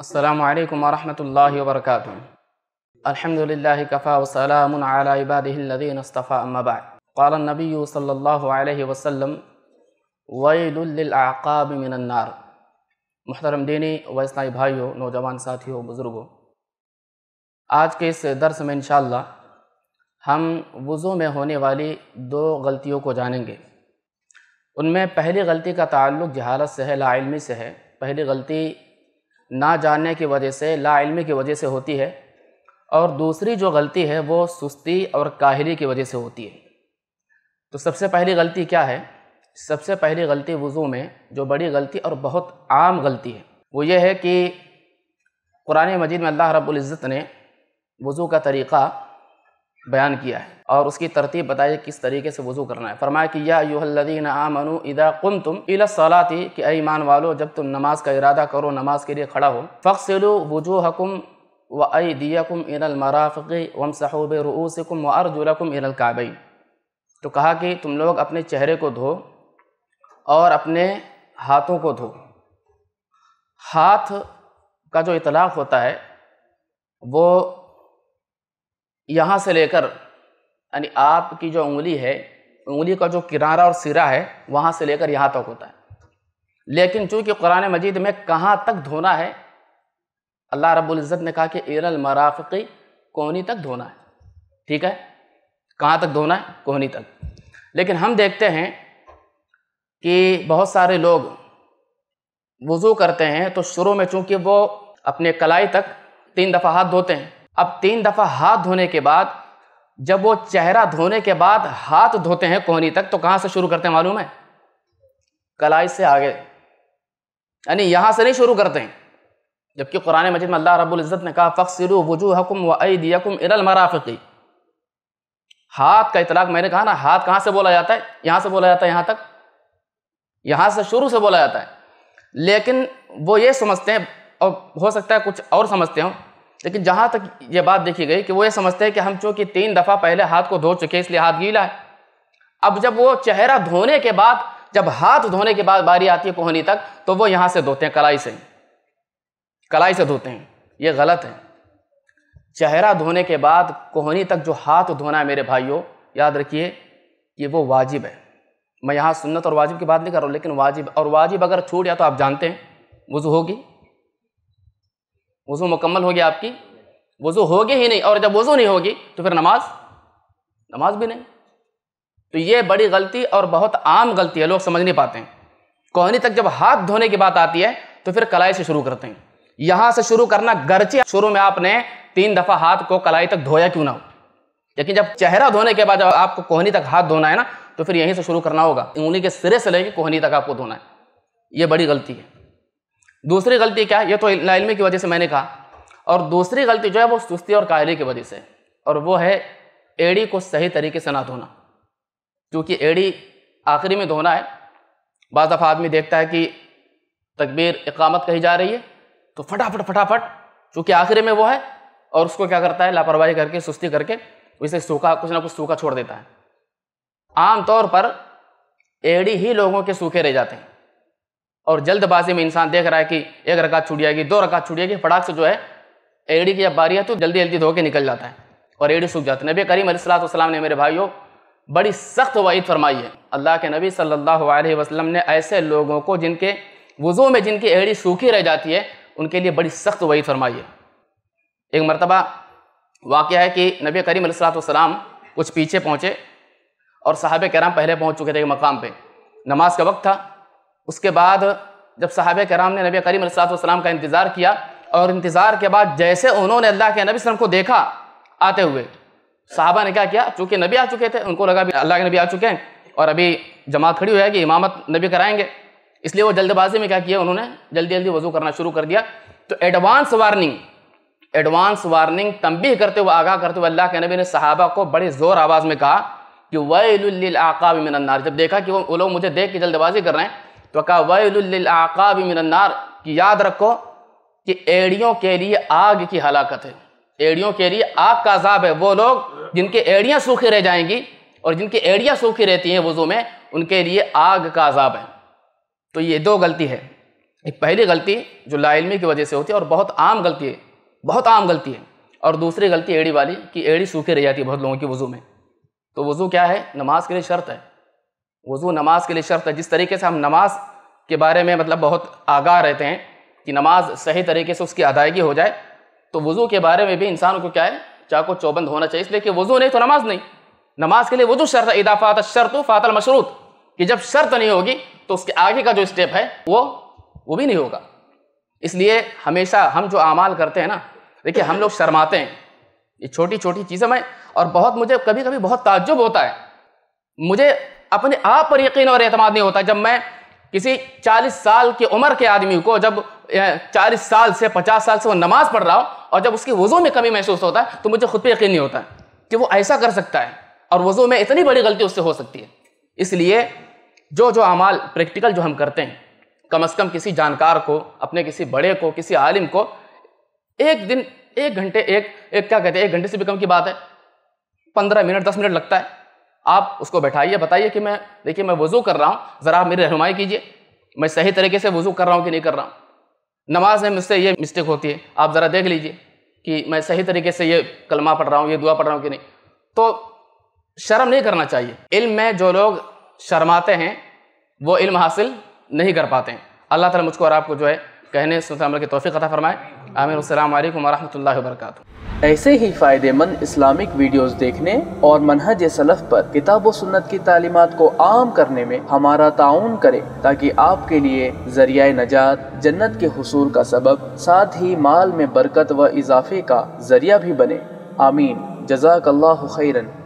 अल्लाम वरहमल वर्क अलहमदिल्ला कफ़ा वसलाम इबादीनस्तफ़ा अम्माबा قال النبي صلى الله عليه وسلم वैल ललआक़ाब मिनन्नार मुहतरम दीनी व इसलाई भाइयों नौजवान साथियों बुज़ुर्गों आज के इस दर्स में इन हम वज़ू में होने वाली दो गलतियों को जानेंगे उनमें पहली गलती का ताल्लुक़ जहालत से है लाइलमी से है पहली गलती ना जानने की वजह से लामी की वजह से होती है और दूसरी जो गलती है वो सुस्ती और काहिरी की वजह से होती है तो सबसे पहली गलती क्या है सबसे पहली गलती वज़ू में जो बड़ी गलती और बहुत आम गलती है वो ये है कि कुरान मजीद में अल्लाह रब्ज़त ने वज़ू का तरीक़ा बयान किया है और उसकी तरतीब बताइए किस तरीके से वजू करना है फरमाया कि या यूहल्लिन आमनु इदा कुम तुम इलासलाती कि ईमान वालो जब तुम नमाज का इरादा करो नमाज के लिए खड़ा हो फ़सलो वजू हकुम व आई दियाकुम इनल मराफ़ी वम साहूब रूसकुम व अरजुलकुम इनकाबई तो कहा कि तुम लोग अपने चेहरे को धो और अपने हाथों को धो हाथ का जो इतलाक़ होता है वो यहाँ से लेकर यानी आपकी जो उंगली है उंगली का जो किनारा और सिरा है वहाँ से लेकर यहाँ तक होता है लेकिन चूँकि कुरान मजीद में कहाँ तक धोना है अल्लाह रब्ज़त ने कहा कि एरल मराफ़ी कोहनी तक धोना है ठीक है कहाँ तक धोना है कोहनी तक लेकिन हम देखते हैं कि बहुत सारे लोग वज़ू करते हैं तो शुरू में चूँकि वो अपने कलाई तक तीन दफ़ा हाथ धोते हैं अब तीन दफ़ा हाथ धोने के बाद जब वो चेहरा धोने के बाद हाथ धोते हैं कोहनी तक तो कहाँ से शुरू करते हैं मालूम है कलाई से आगे यानी यहाँ से नहीं शुरू करते हैं जबकि कुरान मजिद में अल्लाह रबुल्ज़त ने कहा फ़क्सर वजू हकुम वदियकुम इरल मराफ़ी हाथ का इतलाक मैंने कहा ना हाथ कहाँ से बोला जाता है यहाँ से बोला जाता है यहाँ तक यहाँ से शुरू से बोला जाता है लेकिन वो ये समझते हैं और हो सकता है कुछ और समझते हों लेकिन जहाँ तक ये बात देखी गई कि वो ये समझते हैं कि हम चूँकि तीन दफ़ा पहले हाथ को धो चुके इसलिए हाथ गीला है अब जब वो चेहरा धोने के बाद जब हाथ धोने के बाद बारी आती है कोहनी तक तो वो यहाँ से धोते हैं कलाई से कलाई से धोते हैं ये गलत है चेहरा धोने के बाद कोहनी तक जो हाथ धोना है मेरे भाइयों याद रखिए कि वो वाजिब है मैं यहाँ सुन्नत और वाजिब की बात नहीं कर रहा हूँ लेकिन वाजिब और वाजिब अगर छूट या तो आप जानते हैं वजू होगी वज़ू मुकम्मल हो गया आपकी वज़ू होगी ही नहीं और जब वज़ू नहीं होगी तो फिर नमाज नमाज भी नहीं तो ये बड़ी गलती और बहुत आम गलती है लोग समझ नहीं पाते हैं कोहनी तक जब हाथ धोने की बात आती है तो फिर कलाई से शुरू करते हैं यहाँ से शुरू करना गर्चे शुरू में आपने तीन दफ़ा हाथ को कलाई तक धोया क्यों ना हो लेकिन जब चेहरा धोने के बाद जब आपको कोहनी तक हाथ धोना है ना तो फिर यहीं से शुरू करना होगा उंगली के सिरे से लेके कोहनी तक आपको धोना है ये बड़ी गलती है दूसरी गलती क्या है ये तो लाइलमी की वजह से मैंने कहा और दूसरी गलती जो है वो सुस्ती और कायरी की वजह से और वो है एड़ी को सही तरीके से ना धोना क्योंकि एड़ी आखिरी में धोना है बाद दफ़ा आदमी देखता है कि तकबीर इकामत कही जा रही है तो फटाफट फटाफट चूँकि आखिरी में वो है और उसको क्या करता है लापरवाही करके सुस्ती करके उसे सूखा कुछ ना कुछ सूखा छोड़ देता है आमतौर पर एड़ी ही लोगों के सूखे रह जाते हैं और जल्दबाजी में इंसान देख रहा है कि एक रकात छूट जाएगी दो रकात छूट जाएगी फटाक से जो है एड़ी की जब बारी है तो जल्दी जल्दी धो के निकल जाता है और एड़ी सूख जाती है नबी करीम सलाम ने मेरे भाइयों बड़ी सख्त वाइद फरमाई है अल्लाह के नबी सल्लल्लाहु अलैहि वसल्लम ने ऐसे लोगों को जिनके वज़ू में जिनकी एड़ी सूखी रह जाती है उनके लिए बड़ी सख्त वाइद फरमाई है एक मरतबा वाक़ है कि नबी करीम सलाम कुछ पीछे पहुँचे और साहब कराम पहले पहुँच चुके थे एक मकाम पर नमाज का वक्त था उसके बाद जब साहब कराम ने नबी करीम सलाम का इंतज़ार किया और इंतज़ार के बाद जैसे उन्होंने अल्लाह के नबी वसम को देखा आते हुए साहबा ने क्या किया चूँकि नबी आ चुके थे उनको लगा भी अल्लाह के नबी आ चुके हैं और अभी जमात खड़ी हुई है कि इमामत नबी कराएंगे इसलिए वो जल्दबाजी में क्या किया उन्होंने जल्दी जल्दी वजू करना शुरू कर दिया तो एडवांस वार्निंग एडवांस वार्निंग तंबीह करते हुए आगाह करते हुए अल्लाह के नबी ने साहबा को बड़े ज़ोर आवाज़ में कहा कि वैलआकाब मिनन्नार जब देखा कि वो लोग मुझे देख के जल्दबाजी कर रहे हैं तो कहा वैलआकाब मिनन्नार कि याद रखो कि एड़ियों के लिए आग की हलाकत है एड़ियों के लिए आग का अजाब है वो लोग जिनके एड़ियाँ सूखी रह जाएंगी और जिनकी एड़ियाँ सूखी रहती हैं वज़ू में उनके लिए आग का अजाब है तो ये दो गलती है एक पहली गलती जो लाइलमी की वजह से होती है और बहुत आम गलती है बहुत आम गलती है और दूसरी गलती एड़ी वाली कि एड़ी सूखी रह जाती है बहुत लोगों की वज़ू में तो वज़ू क्या है नमाज के लिए शर्त है वज़ू नमाज के लिए शर्त है जिस तरीके से हम नमाज के बारे में मतलब बहुत आगाह रहते हैं कि नमाज सही तरीके से उसकी अदायगी हो जाए तो वज़ू के बारे में भी इंसान को क्या है चाको चौबंद होना चाहिए इसलिए कि वज़ू नहीं तो नमाज नहीं नमाज के लिए वज़ू शर्त इदाफात शर्त फातल मशरूत कि जब शर्त नहीं होगी तो उसके आगे का जो स्टेप है वो वो भी नहीं होगा इसलिए हमेशा हम जो अमाल करते हैं ना देखिए हम लोग शर्माते हैं ये छोटी छोटी चीज़ें मैं और बहुत मुझे कभी कभी बहुत ताज्जुब होता है मुझे अपने आप पर यकीन और अतमाद नहीं होता जब मैं किसी 40 साल की उम्र के आदमी को जब 40 साल से 50 साल से वो नमाज पढ़ रहा हो और जब उसकी वज़ू में कमी महसूस होता है तो मुझे खुद पर यकीन नहीं होता कि वो ऐसा कर सकता है और वज़ू में इतनी बड़ी गलती उससे हो सकती है इसलिए जो जो अमाल प्रैक्टिकल जो हम करते हैं कम अज़ कम किसी जानकार को अपने किसी बड़े को किसी आलिम को एक दिन एक घंटे एक, एक क्या कहते हैं एक घंटे से भी कम की बात है पंद्रह मिनट दस मिनट लगता है आप उसको बैठाइए बताइए कि मैं देखिए मैं वज़ू कर रहा हूँ ज़रा आप मेरी रहनुमाई कीजिए मैं सही तरीके से वज़ू कर रहा हूँ कि नहीं कर रहा हूँ नमाज में मुझसे ये मिस्टेक होती है आप ज़रा देख लीजिए कि मैं सही तरीके से ये कलमा पढ़ रहा हूँ ये दुआ पढ़ रहा हूँ कि नहीं तो शर्म नहीं करना चाहिए इल्म में जो लोग शर्माते हैं वो इल्म हासिल नहीं कर पाते हैं अल्लाह ताला मुझको और आपको जो है कहने अमल की तोफ़ी अता फ़रमाए आमिर अल्लाम वरहमल वर्क ऐसे ही फ़ायदेमंद इस्लामिक वीडियोस देखने और मनहज सलफ़ पर किताब सुन्नत की तालीमत को आम करने में हमारा ताउन करें ताकि आपके लिए जरिया नजात जन्नत के हसूल का सबब साथ ही माल में बरकत व इजाफे का जरिया भी बने आमीन जजाक खैरन